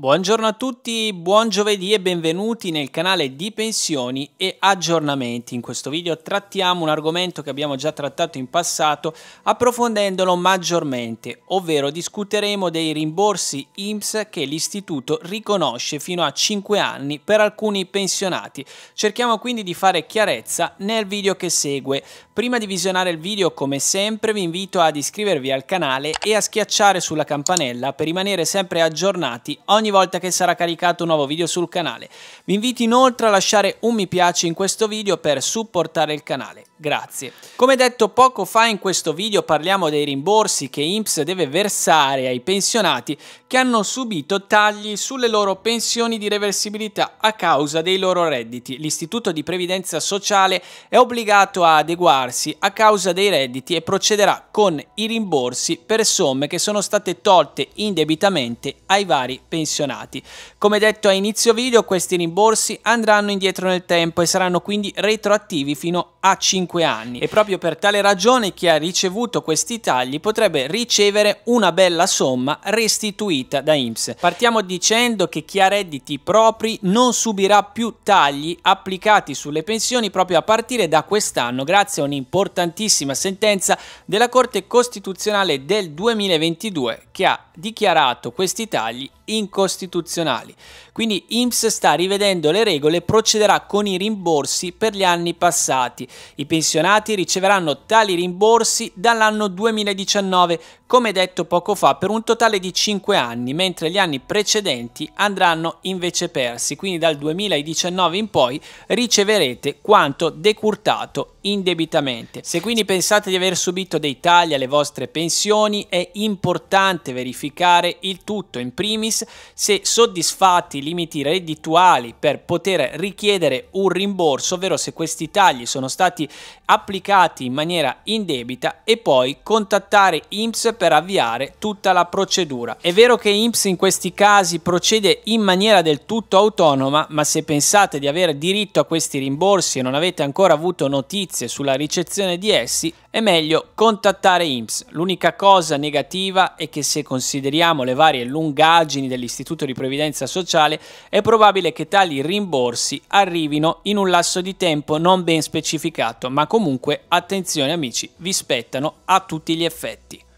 Buongiorno a tutti, buon giovedì e benvenuti nel canale di pensioni e aggiornamenti. In questo video trattiamo un argomento che abbiamo già trattato in passato approfondendolo maggiormente, ovvero discuteremo dei rimborsi IMSS che l'istituto riconosce fino a 5 anni per alcuni pensionati. Cerchiamo quindi di fare chiarezza nel video che segue. Prima di visionare il video, come sempre, vi invito ad iscrivervi al canale e a schiacciare sulla campanella per rimanere sempre aggiornati ogni ogni volta che sarà caricato un nuovo video sul canale. Vi invito inoltre a lasciare un mi piace in questo video per supportare il canale. Grazie. Come detto poco fa in questo video parliamo dei rimborsi che INPS deve versare ai pensionati che hanno subito tagli sulle loro pensioni di reversibilità a causa dei loro redditi. L'Istituto di Previdenza Sociale è obbligato a adeguarsi a causa dei redditi e procederà con i rimborsi per somme che sono state tolte indebitamente ai vari pensionati commissionati. Come detto a inizio video, questi rimborsi andranno indietro nel tempo e saranno quindi retroattivi fino a 5 anni e proprio per tale ragione chi ha ricevuto questi tagli potrebbe ricevere una bella somma restituita da IMSS. Partiamo dicendo che chi ha redditi propri non subirà più tagli applicati sulle pensioni proprio a partire da quest'anno grazie a un'importantissima sentenza della Corte Costituzionale del 2022 che ha dichiarato questi tagli incostituzionali. Quindi IMSS sta rivedendo le regole e procederà con i rimborsi per gli anni passati. I pensionati riceveranno tali rimborsi dall'anno 2019, come detto poco fa, per un totale di 5 anni, mentre gli anni precedenti andranno invece persi. Quindi dal 2019 in poi riceverete quanto decurtato indebitamente. Se quindi pensate di aver subito dei tagli alle vostre pensioni è importante verificare il tutto in primis se soddisfatti i limiti reddituali per poter richiedere un rimborso, ovvero se questi tagli sono stati applicati in maniera indebita e poi contattare IMSS per avviare tutta la procedura. È vero che IMSS in questi casi procede in maniera del tutto autonoma, ma se pensate di avere diritto a questi rimborsi e non avete ancora avuto notizie notizie sulla ricezione di essi, è meglio contattare IMSS. L'unica cosa negativa è che se consideriamo le varie lungaggini dell'Istituto di Previdenza Sociale, è probabile che tali rimborsi arrivino in un lasso di tempo non ben specificato, ma comunque attenzione amici, vi spettano a tutti gli effetti.